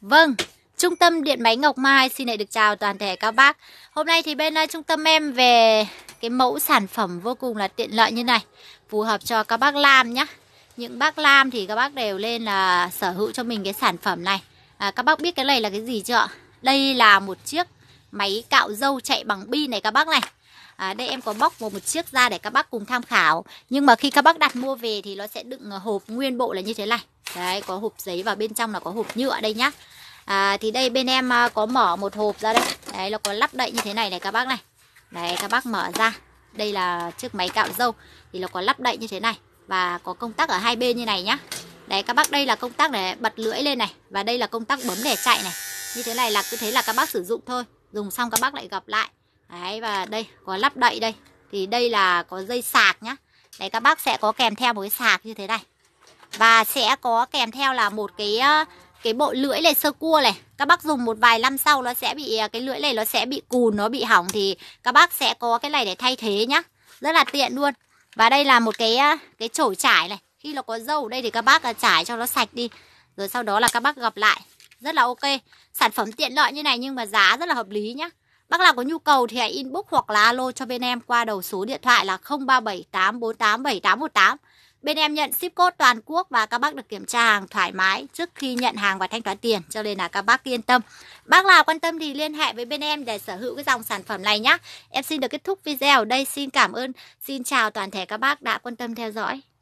Vâng, Trung tâm Điện Máy Ngọc Mai xin lại được chào toàn thể các bác. Hôm nay thì bên ờ, trung tâm em về cái mẫu sản phẩm vô cùng là tiện lợi như này, phù hợp cho các bác làm nhé. Những bác làm thì các bác đều lên là ờ, sở hữu cho mình cái sản phẩm này. À, các bác biết cái này là cái gì chưa Đây là một chiếc máy cạo dâu chạy bằng bi này các bác này. À, đây em có bóc một, một chiếc ra để các bác cùng tham khảo. Nhưng mà khi các bác đặt mua về thì nó sẽ đựng ờ, hộp nguyên bộ là như thế này. Đấy có hộp giấy và bên trong là có hộp nhựa đây nhá à, Thì đây bên em à, có mở một hộp ra đây Đấy nó có lắp đậy như thế này này các bác này Đấy các bác mở ra Đây là chiếc máy cạo dâu Thì nó có lắp đậy như thế này Và có công tắc ở hai bên như này nhá Đấy các bác đây là công tắc để bật lưỡi lên này Và đây là công tắc bấm để chạy này Như thế này là cứ thế là các bác sử dụng thôi Dùng xong các bác lại gặp lại Đấy và đây có lắp đậy đây Thì đây là có dây sạc nhá Đấy các bác sẽ có kèm theo một cái sạc như thế này và sẽ có kèm theo là một cái ờ, cái bộ lưỡi này sơ cua này các bác dùng một vài năm sau nó sẽ bị ờ, cái lưỡi này nó sẽ bị cùn nó bị hỏng thì các bác sẽ có cái này để thay thế nhá rất là tiện luôn và đây là một cái ờ, cái chổi trải này khi nó có dâu ở đây thì các bác trải cho nó sạch đi rồi sau đó là các bác gặp lại rất là ok sản phẩm tiện lợi như này nhưng mà giá rất là hợp lý nhá Bác nào có nhu cầu thì hãy inbox hoặc là alo cho bên em qua đầu số điện thoại là 0378487818 Bên em nhận ship code toàn quốc và các bác được kiểm tra hàng thoải mái trước khi nhận hàng và thanh toán tiền cho nên là các bác yên tâm. Bác nào quan tâm thì liên hệ với bên em để sở hữu cái dòng sản phẩm này nhé. Em xin được kết thúc video ở đây. Xin cảm ơn, xin chào toàn thể các bác đã quan tâm theo dõi.